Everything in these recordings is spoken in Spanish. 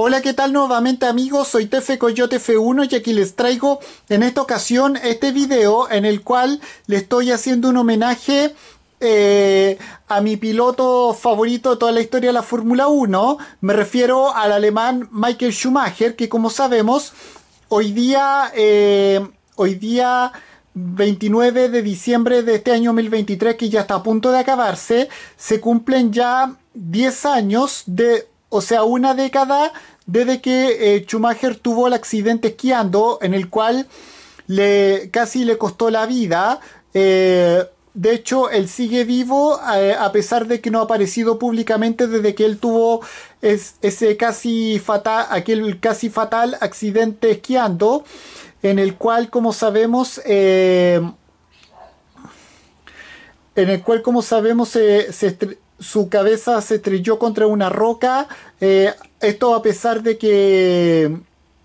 Hola, ¿qué tal nuevamente amigos? Soy Tefe Coyote F1 y aquí les traigo en esta ocasión este video en el cual le estoy haciendo un homenaje eh, a mi piloto favorito de toda la historia de la Fórmula 1. Me refiero al alemán Michael Schumacher, que como sabemos, hoy día, eh, hoy día 29 de diciembre de este año 2023, que ya está a punto de acabarse, se cumplen ya 10 años de o sea, una década desde que eh, Schumacher tuvo el accidente esquiando, en el cual le, casi le costó la vida. Eh, de hecho, él sigue vivo eh, a pesar de que no ha aparecido públicamente desde que él tuvo ese casi fatal, aquel casi fatal accidente esquiando, en el cual, como sabemos, en el cual, como sabemos, se, se su cabeza se estrelló contra una roca. Eh, esto a pesar de que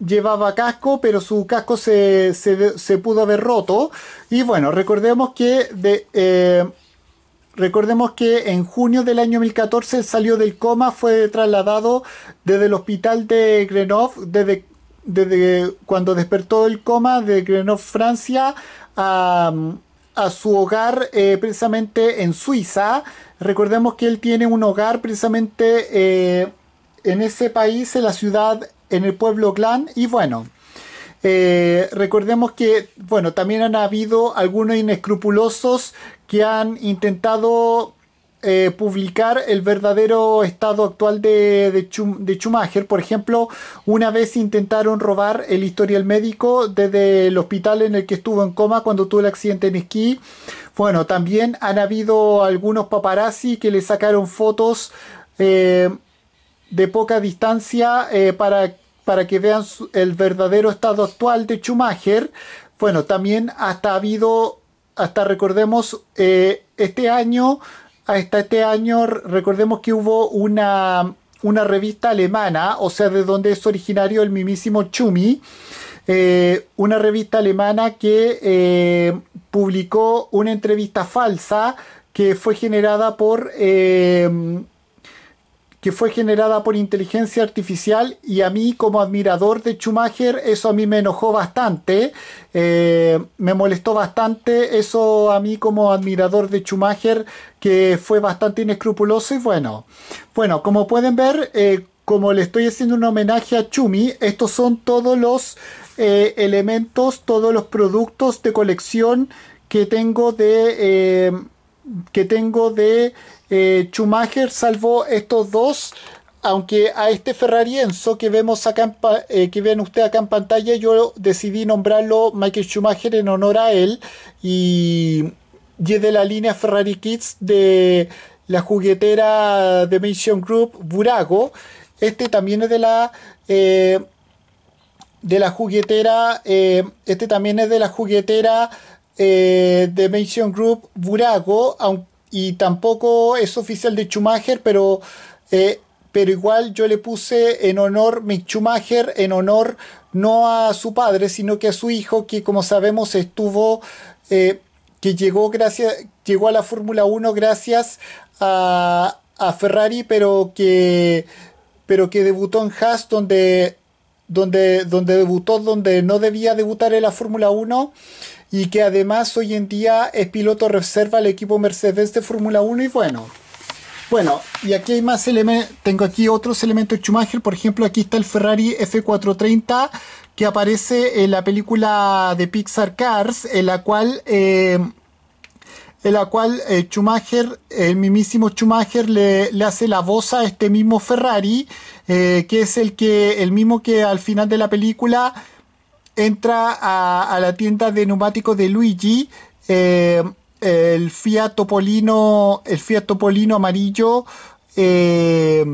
llevaba casco, pero su casco se, pudo haber roto. Y bueno, recordemos que de, eh, recordemos que en junio del año 2014 salió del coma, fue trasladado desde el hospital de Grenoble, desde, desde cuando despertó el coma de Grenoble, Francia, a, a su hogar eh, precisamente en Suiza. Recordemos que él tiene un hogar precisamente eh, en ese país, en la ciudad, en el pueblo Glan. Y bueno, eh, recordemos que, bueno, también han habido algunos inescrupulosos que han intentado eh, publicar el verdadero estado actual de, de, Schumacher. Por ejemplo, una vez intentaron robar el historial médico desde el hospital en el que estuvo en coma cuando tuvo el accidente en esquí. Bueno, también han habido algunos paparazzi que le sacaron fotos eh, de poca distancia eh, para, para que vean el verdadero estado actual de Schumacher. Bueno, también hasta ha habido, hasta recordemos, este año hasta este año recordemos que hubo una, una revista alemana, o sea, de donde es originario el mimísimo Chumi, eh, una revista alemana que eh, publicó una entrevista falsa que fue generada por eh, que fue generada por inteligencia artificial y a mí como admirador de Schumacher eso a mí me enojó bastante, eh, me molestó bastante eso a mí como admirador de Schumacher que fue bastante inescrupuloso y bueno, bueno, como pueden ver, eh, como le estoy haciendo un homenaje a Chumi, estos son todos los eh, elementos, todos los productos de colección que tengo de que tengo de eh, Schumacher, salvo estos dos. Aunque a este Ferrarienzo que vemos acá eh, que ven usted acá en pantalla, yo decidí nombrarlo Michael Schumacher en honor a él. Y, es de la línea Ferrari Kids de la juguetera de Mission Group Burago. Este también es de la eh, de la juguetera. este también es de la juguetera eh, de Mansion Group Burago, y tampoco es oficial de Schumacher, pero, eh, pero igual yo le puse en honor Mick Schumacher, en honor no a su padre, sino que a su hijo, que como sabemos estuvo, eh, que llegó, gracias, llegó a la Fórmula 1 gracias a, Ferrari, pero que, pero que debutó en Haas, donde, donde, donde debutó donde no debía debutar en la Fórmula 1 y que además hoy en día es piloto reserva al equipo Mercedes de Fórmula 1 y bueno. Bueno, y aquí hay más elementos, tengo aquí otros elementos de Schumacher, por ejemplo aquí está el Ferrari F430 que aparece en la película de Pixar Cars, en la cual... Eh, en la cual eh, Schumacher, el mismísimo Schumacher le, hace la voz a este mismo Ferrari, eh, que es el que el mismo que al final de la película entra a, la tienda de neumáticos de Luigi, eh, el Fiat Topolino, el Fiat amarillo, eh,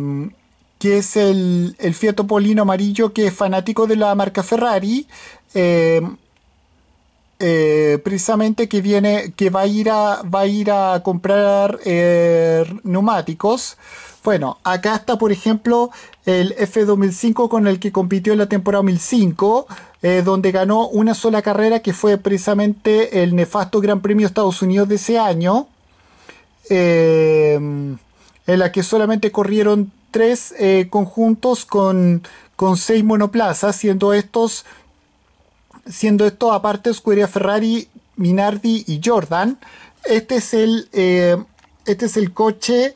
que es el, el Fiat Topolino amarillo que es fanático de la marca Ferrari, eh, precisamente que viene, que va a ir a, va a ir a comprar neumáticos. Bueno, acá está por ejemplo el F2005 con el que compitió en la temporada 2005, eh, donde ganó una sola carrera que fue precisamente el nefasto Gran Premio de Estados Unidos de ese año, em, en la que solamente corrieron tres eh, conjuntos con, con seis monoplazas, siendo estos, siendo esto aparte Scuderia Ferrari, Minardi y Jordan. Este es el, eh, este es el coche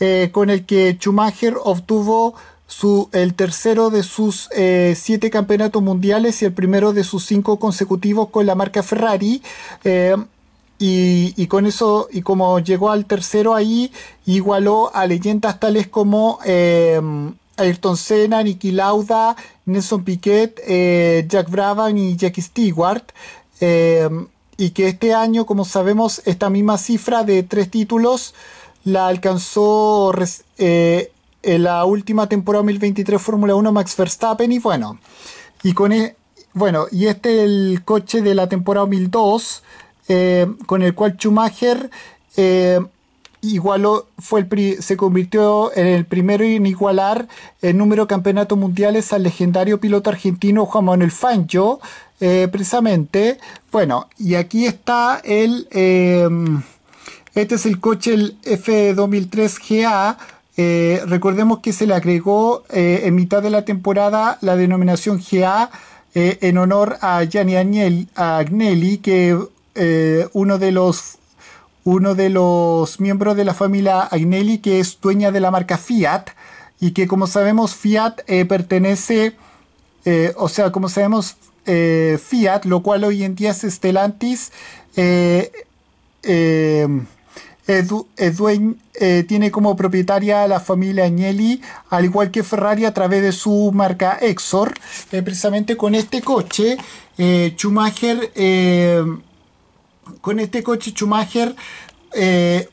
eh, con el que Schumacher obtuvo su, el tercero de sus eh, siete campeonatos mundiales y el primero de sus cinco consecutivos con la marca Ferrari. Eh, y, con eso, y como llegó al tercero ahí, igualó a leyendas tales como Ayrton Senna, Niki Lauda, Nelson Piquet, Jack Brabham y Jackie Stewart y que este año, como sabemos, esta misma cifra de tres títulos la alcanzó eh, en la última temporada 2023 Fórmula 1 Max Verstappen y bueno, y con e, bueno, y este es el coche de la temporada 2002 eh, con el cual Schumacher eh, fue el se convirtió en el primero en igualar el número de campeonatos mundiales al legendario piloto argentino Juan Manuel Fangio, precisamente. Bueno, y aquí está el, este es el coche, el F2003 GA. Eh, recordemos que se le agregó eh, en mitad de la temporada la denominación GA eh, en honor a Gianni Agnelli, Agnelli que uno de los uno de los miembros de la familia Agnelli que es dueña de la marca Fiat y que como sabemos Fiat pertenece o sea como sabemos Fiat lo cual hoy en día es Stellantis Edwin eh, eh, eh, tiene como propietaria a la familia Agnelli, al igual que Ferrari a través de su marca Exor. precisamente con este coche, Schumacher, con este coche Schumacher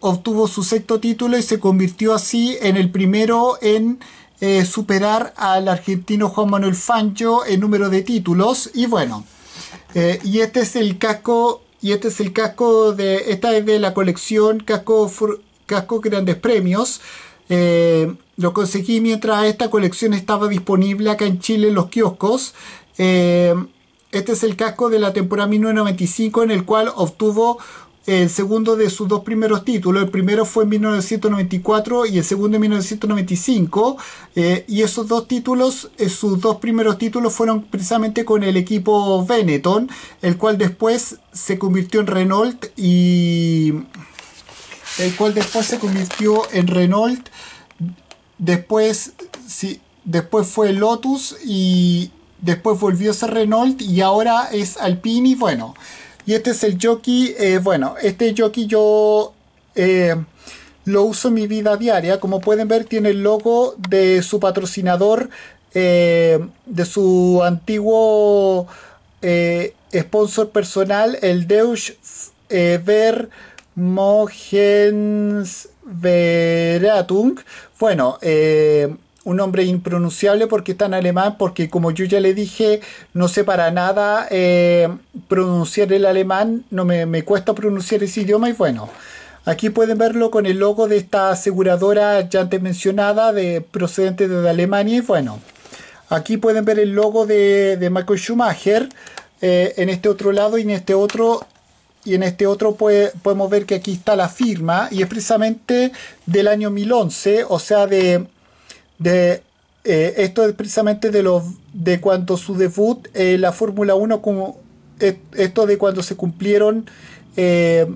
obtuvo su sexto título y se convirtió así en el primero en superar al argentino Juan Manuel Fancho en número de títulos. Y bueno, y este es el casco y este es el casco de. Esta es de la colección Casco, casco Grandes Premios. Eh, lo conseguí mientras esta colección estaba disponible acá en Chile en los kioscos. Eh, este es el casco de la temporada 1995 en el cual obtuvo el segundo de sus dos primeros títulos. El primero fue en 1994 y el segundo en 1995. Eh, y esos dos títulos, eh, sus dos primeros títulos fueron precisamente con el equipo Benetton, el cual después se convirtió en Renault y... El cual después se convirtió en Renault. Después, después fue Lotus y después volvió a ser Renault y ahora es Alpini... bueno, y este es el Jockey. Eh, bueno, este Jockey yo eh, lo uso en mi vida diaria. Como pueden ver, tiene el logo de su patrocinador, eh, de su antiguo sponsor personal, el Deutsch Veratung Bueno, eh un nombre impronunciable porque está en alemán, porque como yo ya le dije, no sé para nada eh, pronunciar el alemán, no me, cuesta pronunciar ese idioma y bueno, aquí pueden verlo con el logo de esta aseguradora ya antes mencionada, de, procedente de Alemania y bueno, aquí pueden ver el logo de, de Michael Schumacher eh, en este otro lado y en este otro y en este otro podemos ver que aquí está la firma y es precisamente del año 2011, o sea de de eh, esto es precisamente de los de cuando su debut en la Fórmula 1 como esto de cuando se cumplieron eh,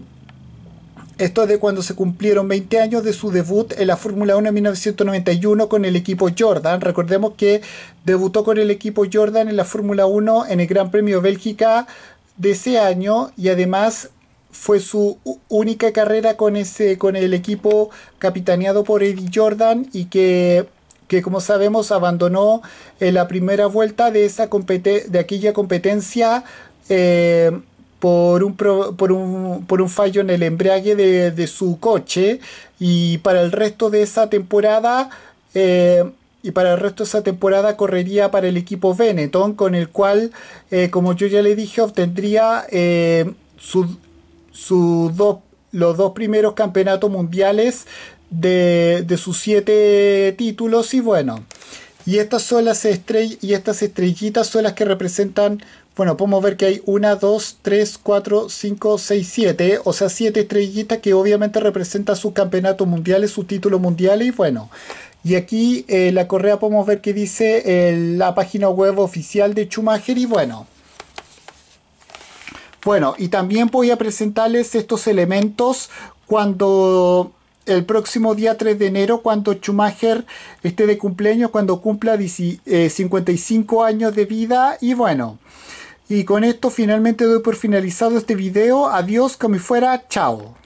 esto de cuando se cumplieron 20 años de su debut en la Fórmula 1 en 1991 con el equipo Jordan. Recordemos que debutó con el equipo Jordan en la Fórmula 1 en el Gran Premio Bélgica de ese año y además fue su única carrera con, ese, con el equipo capitaneado por Eddie Jordan y que que como sabemos abandonó eh, la primera vuelta de, esa de aquella competencia eh, por, un por, un, por, un fallo en el embrague de, su coche y para el resto de esa temporada... Eh, y para el resto de esa temporada correría para el equipo Benetton, con el cual, como yo ya le dije, obtendría su, los dos primeros campeonatos mundiales de, sus siete títulos y bueno, y estas son las estrellas y estas estrellitas son las que representan, bueno, podemos ver que hay una, dos, tres, cuatro, cinco, seis, siete, o sea, siete estrellitas que obviamente representan sus campeonatos mundiales, sus títulos mundiales y bueno. Y aquí eh, la correa podemos ver que dice la página web oficial de Schumacher y bueno. Bueno, y también voy a presentarles estos elementos cuando el próximo día 3 de enero cuando Schumacher esté de cumpleaños, cuando cumpla 55 eh, años de vida y bueno. Y con esto finalmente doy por finalizado este video. Adiós, como fuera, chao.